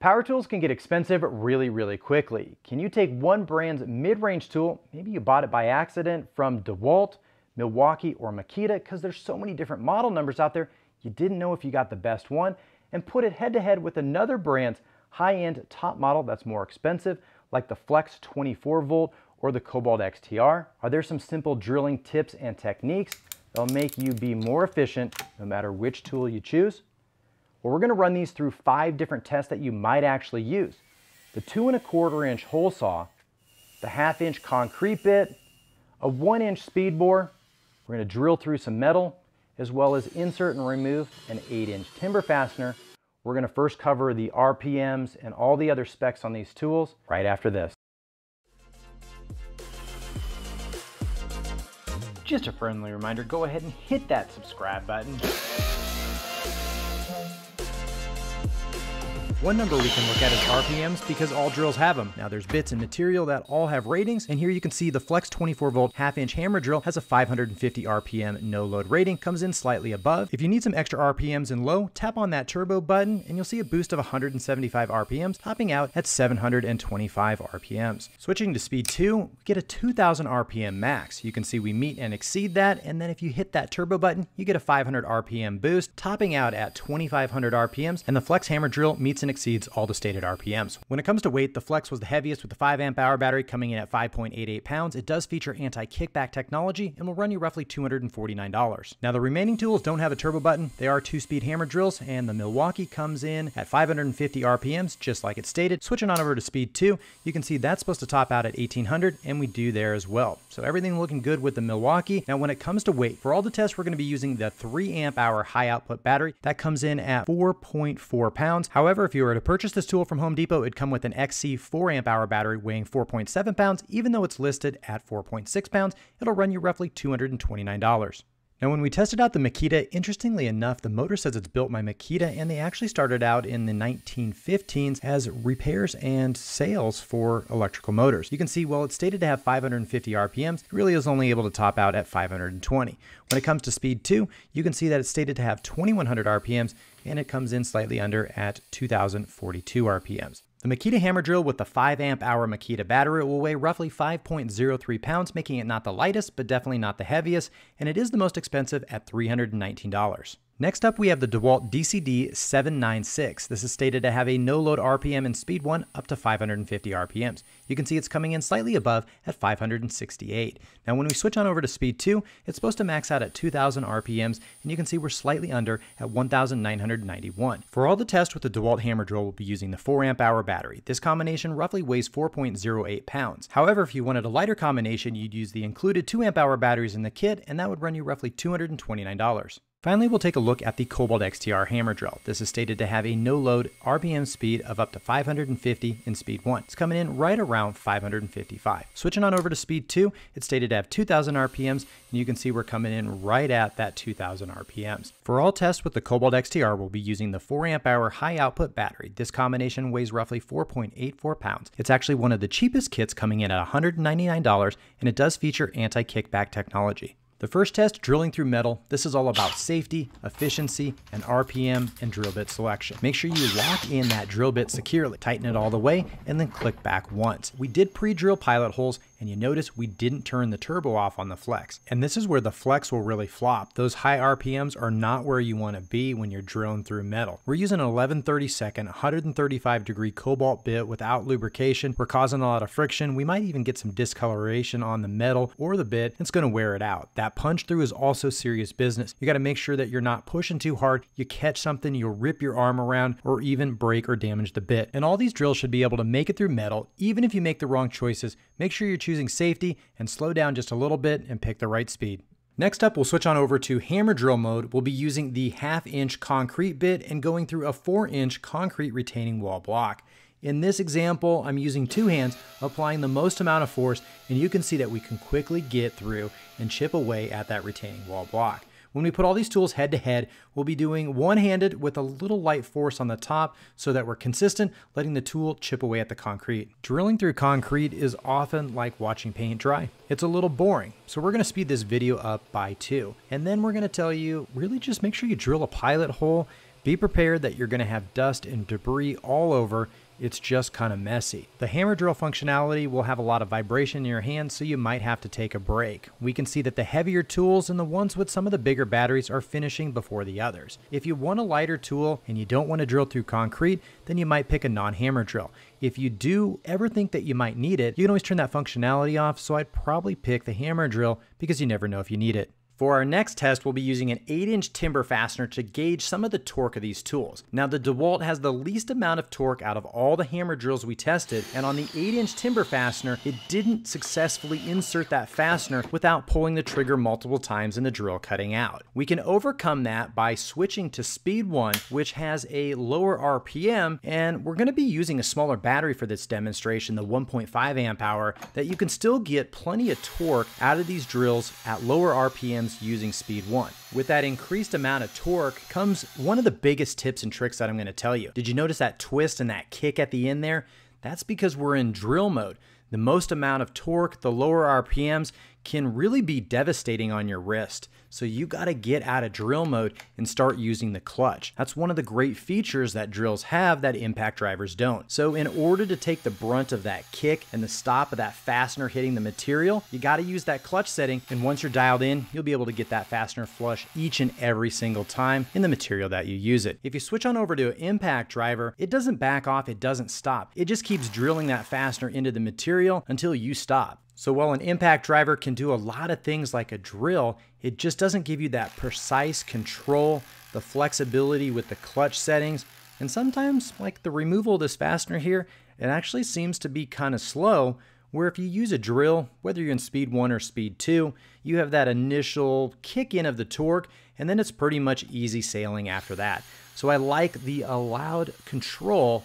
Power tools can get expensive really, really quickly. Can you take one brand's mid-range tool, maybe you bought it by accident from DeWalt, Milwaukee, or Makita, because there's so many different model numbers out there, you didn't know if you got the best one, and put it head-to-head -head with another brand's high-end top model that's more expensive, like the Flex 24 volt or the Cobalt XTR? Are there some simple drilling tips and techniques that'll make you be more efficient no matter which tool you choose? Well, we're gonna run these through five different tests that you might actually use. The two and a quarter inch hole saw, the half inch concrete bit, a one inch speed bore, we're gonna drill through some metal, as well as insert and remove an eight inch timber fastener. We're gonna first cover the RPMs and all the other specs on these tools right after this. Just a friendly reminder, go ahead and hit that subscribe button. One number we can look at is RPMs because all drills have them. Now there's bits and material that all have ratings, and here you can see the Flex 24 volt half inch hammer drill has a 550 RPM no load rating, comes in slightly above. If you need some extra RPMs in low, tap on that turbo button and you'll see a boost of 175 RPMs, topping out at 725 RPMs. Switching to speed 2, we get a 2000 RPM max. You can see we meet and exceed that, and then if you hit that turbo button, you get a 500 RPM boost, topping out at 2500 RPMs, and the Flex hammer drill meets and and exceeds all the stated RPMs. When it comes to weight, the Flex was the heaviest with the 5 amp hour battery coming in at 5.88 pounds. It does feature anti-kickback technology and will run you roughly $249. Now the remaining tools don't have a turbo button. They are two-speed hammer drills and the Milwaukee comes in at 550 RPMs just like it stated. Switching on over to speed 2, you can see that's supposed to top out at 1800 and we do there as well. So everything looking good with the Milwaukee. Now when it comes to weight, for all the tests we're going to be using the 3 amp hour high output battery that comes in at 4.4 pounds. However, if you you were to purchase this tool from Home Depot, it'd come with an XC 4 amp hour battery weighing 4.7 pounds, even though it's listed at 4.6 pounds, it'll run you roughly $229. Now when we tested out the Makita, interestingly enough, the motor says it's built by Makita and they actually started out in the 1915s as repairs and sales for electrical motors. You can see, well, it's stated to have 550 RPMs, it really is only able to top out at 520. When it comes to speed two, you can see that it's stated to have 2100 RPMs and it comes in slightly under at 2042 RPMs. The Makita hammer drill with the 5 amp hour Makita battery will weigh roughly 5.03 pounds, making it not the lightest, but definitely not the heaviest, and it is the most expensive at $319. Next up, we have the DeWalt DCD796. This is stated to have a no-load RPM and speed 1 up to 550 RPMs. You can see it's coming in slightly above at 568. Now, when we switch on over to speed 2, it's supposed to max out at 2,000 RPMs, and you can see we're slightly under at 1,991. For all the tests with the DeWalt hammer drill, we'll be using the 4 amp hour battery. This combination roughly weighs 4.08 pounds. However, if you wanted a lighter combination, you'd use the included 2 amp hour batteries in the kit, and that would run you roughly $229. Finally, we'll take a look at the Cobalt XTR hammer drill. This is stated to have a no-load RPM speed of up to 550 in speed 1. It's coming in right around 555. Switching on over to speed 2, it's stated to have 2000 RPMs, and you can see we're coming in right at that 2000 RPMs. For all tests with the Cobalt XTR, we'll be using the 4 amp hour high output battery. This combination weighs roughly 4.84 pounds. It's actually one of the cheapest kits coming in at $199, and it does feature anti-kickback technology. The first test, drilling through metal, this is all about safety, efficiency, and RPM and drill bit selection. Make sure you lock in that drill bit securely, tighten it all the way, and then click back once. We did pre-drill pilot holes and you notice we didn't turn the turbo off on the flex. And this is where the flex will really flop. Those high RPMs are not where you want to be when you're drilling through metal. We're using an 1132nd, 135 degree cobalt bit without lubrication. We're causing a lot of friction. We might even get some discoloration on the metal or the bit. It's going to wear it out. That punch through is also serious business. You got to make sure that you're not pushing too hard. You catch something, you'll rip your arm around or even break or damage the bit. And all these drills should be able to make it through metal. Even if you make the wrong choices, make sure you're choosing safety and slow down just a little bit and pick the right speed. Next up, we'll switch on over to hammer drill mode. We'll be using the half inch concrete bit and going through a four inch concrete retaining wall block. In this example, I'm using two hands, applying the most amount of force, and you can see that we can quickly get through and chip away at that retaining wall block. When we put all these tools head to head, we'll be doing one-handed with a little light force on the top so that we're consistent, letting the tool chip away at the concrete. Drilling through concrete is often like watching paint dry. It's a little boring, so we're gonna speed this video up by two. And then we're gonna tell you, really just make sure you drill a pilot hole be prepared that you're going to have dust and debris all over it's just kind of messy. The hammer drill functionality will have a lot of vibration in your hand, so you might have to take a break. We can see that the heavier tools and the ones with some of the bigger batteries are finishing before the others. If you want a lighter tool and you don't want to drill through concrete, then you might pick a non-hammer drill. If you do ever think that you might need it, you can always turn that functionality off, so I'd probably pick the hammer drill because you never know if you need it. For our next test, we'll be using an 8-inch timber fastener to gauge some of the torque of these tools. Now the DeWalt has the least amount of torque out of all the hammer drills we tested, and on the 8-inch timber fastener, it didn't successfully insert that fastener without pulling the trigger multiple times and the drill cutting out. We can overcome that by switching to speed 1, which has a lower RPM, and we're going to be using a smaller battery for this demonstration, the 1.5 amp hour, that you can still get plenty of torque out of these drills at lower RPMs using speed one. With that increased amount of torque comes one of the biggest tips and tricks that I'm gonna tell you. Did you notice that twist and that kick at the end there? That's because we're in drill mode. The most amount of torque, the lower RPMs can really be devastating on your wrist. So you gotta get out of drill mode and start using the clutch. That's one of the great features that drills have that impact drivers don't. So in order to take the brunt of that kick and the stop of that fastener hitting the material, you gotta use that clutch setting. And once you're dialed in, you'll be able to get that fastener flush each and every single time in the material that you use it. If you switch on over to an impact driver, it doesn't back off, it doesn't stop. It just keeps drilling that fastener into the material until you stop. So while an impact driver can do a lot of things like a drill, it just doesn't give you that precise control, the flexibility with the clutch settings, and sometimes like the removal of this fastener here, it actually seems to be kind of slow, where if you use a drill, whether you're in speed one or speed two, you have that initial kick in of the torque, and then it's pretty much easy sailing after that. So I like the allowed control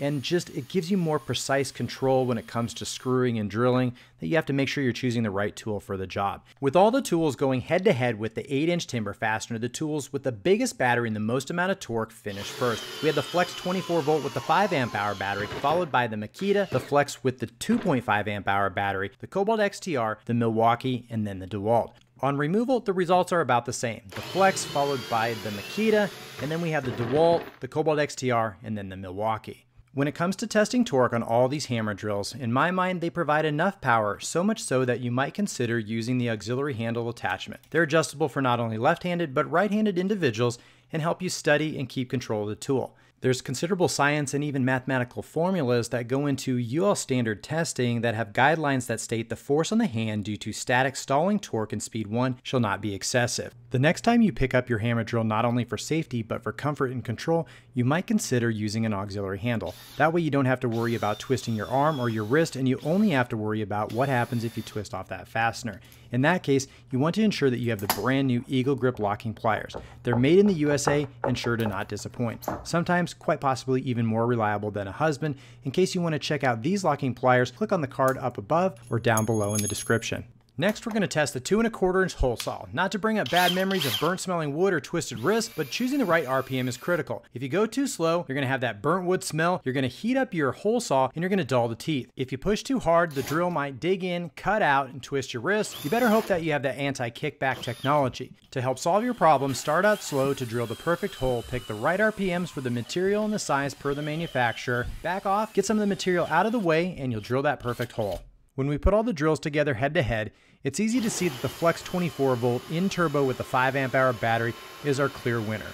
and just it gives you more precise control when it comes to screwing and drilling that you have to make sure you're choosing the right tool for the job. With all the tools going head to head with the 8 inch timber fastener, the tools with the biggest battery and the most amount of torque finish first. We had the Flex 24 volt with the 5 amp hour battery, followed by the Makita, the Flex with the 2.5 amp hour battery, the Cobalt XTR, the Milwaukee, and then the DeWalt. On removal, the results are about the same. The Flex followed by the Makita, and then we have the DeWalt, the Cobalt XTR, and then the Milwaukee. When it comes to testing torque on all these hammer drills, in my mind they provide enough power, so much so that you might consider using the auxiliary handle attachment. They're adjustable for not only left-handed but right-handed individuals and help you study and keep control of the tool. There's considerable science and even mathematical formulas that go into UL standard testing that have guidelines that state the force on the hand due to static stalling torque and speed 1 shall not be excessive. The next time you pick up your hammer drill not only for safety but for comfort and control, you might consider using an auxiliary handle. That way you don't have to worry about twisting your arm or your wrist and you only have to worry about what happens if you twist off that fastener. In that case, you want to ensure that you have the brand new Eagle Grip locking pliers. They're made in the USA and sure to not disappoint. Sometimes quite possibly even more reliable than a husband. In case you want to check out these locking pliers, click on the card up above or down below in the description. Next, we're going to test the two and a quarter inch hole saw. Not to bring up bad memories of burnt smelling wood or twisted wrists, but choosing the right RPM is critical. If you go too slow, you're going to have that burnt wood smell, you're going to heat up your hole saw, and you're going to dull the teeth. If you push too hard, the drill might dig in, cut out, and twist your wrist. You better hope that you have that anti-kickback technology. To help solve your problem, start out slow to drill the perfect hole, pick the right RPMs for the material and the size per the manufacturer, back off, get some of the material out of the way, and you'll drill that perfect hole. When we put all the drills together head to head, it's easy to see that the Flex 24 volt in turbo with the 5 amp hour battery is our clear winner.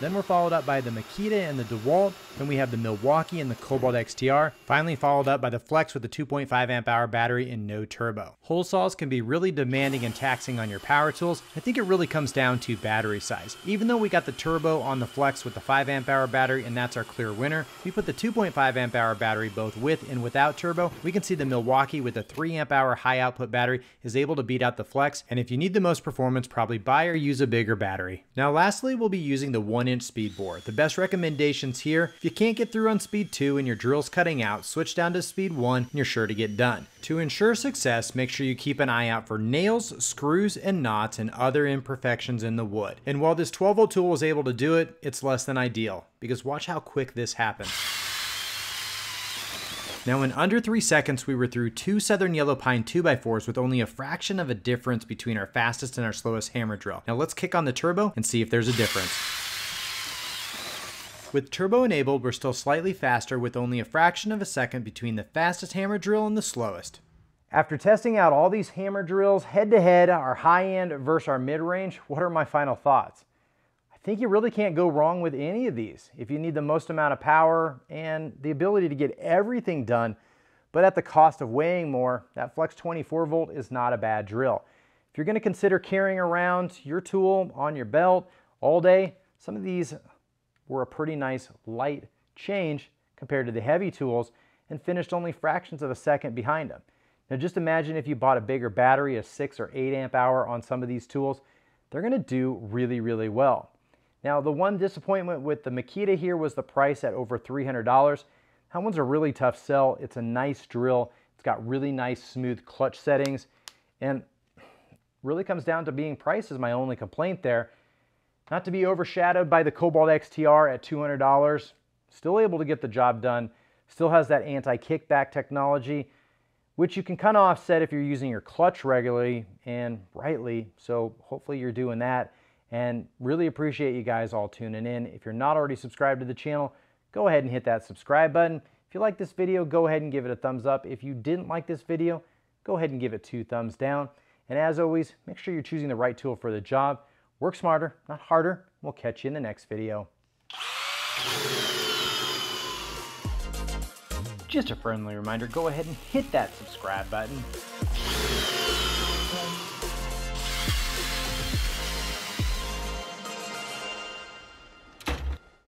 Then we're followed up by the Makita and the DeWalt. Then we have the Milwaukee and the Cobalt XTR. Finally followed up by the Flex with the 2.5 amp hour battery and no turbo. Hole saws can be really demanding and taxing on your power tools. I think it really comes down to battery size. Even though we got the turbo on the Flex with the 5 amp hour battery and that's our clear winner, we put the 2.5 amp hour battery both with and without turbo. We can see the Milwaukee with a 3 amp hour high output battery is able to beat out the Flex. And if you need the most performance, probably buy or use a bigger battery. Now lastly, we'll be using the 1 1 inch speed bore. The best recommendations here, if you can't get through on speed 2 and your drill's cutting out, switch down to speed 1 and you're sure to get done. To ensure success, make sure you keep an eye out for nails, screws, and knots and other imperfections in the wood. And while this 12 volt tool was able to do it, it's less than ideal, because watch how quick this happens. Now in under 3 seconds we were through two Southern Yellow Pine 2x4s with only a fraction of a difference between our fastest and our slowest hammer drill. Now let's kick on the turbo and see if there's a difference. With turbo enabled, we're still slightly faster with only a fraction of a second between the fastest hammer drill and the slowest. After testing out all these hammer drills head to head, our high end versus our mid range, what are my final thoughts? I think you really can't go wrong with any of these if you need the most amount of power and the ability to get everything done, but at the cost of weighing more, that Flex 24 volt is not a bad drill. If you're gonna consider carrying around your tool on your belt all day, some of these were a pretty nice light change compared to the heavy tools and finished only fractions of a second behind them. Now just imagine if you bought a bigger battery, a six or eight amp hour on some of these tools, they're gonna do really, really well. Now the one disappointment with the Makita here was the price at over $300. That one's a really tough sell. It's a nice drill. It's got really nice smooth clutch settings and really comes down to being price is my only complaint there. Not to be overshadowed by the Cobalt XTR at $200, still able to get the job done, still has that anti-kickback technology, which you can kind of offset if you're using your clutch regularly and rightly. So hopefully you're doing that and really appreciate you guys all tuning in. If you're not already subscribed to the channel, go ahead and hit that subscribe button. If you like this video, go ahead and give it a thumbs up. If you didn't like this video, go ahead and give it two thumbs down. And as always, make sure you're choosing the right tool for the job. Work smarter, not harder. We'll catch you in the next video. Just a friendly reminder, go ahead and hit that subscribe button.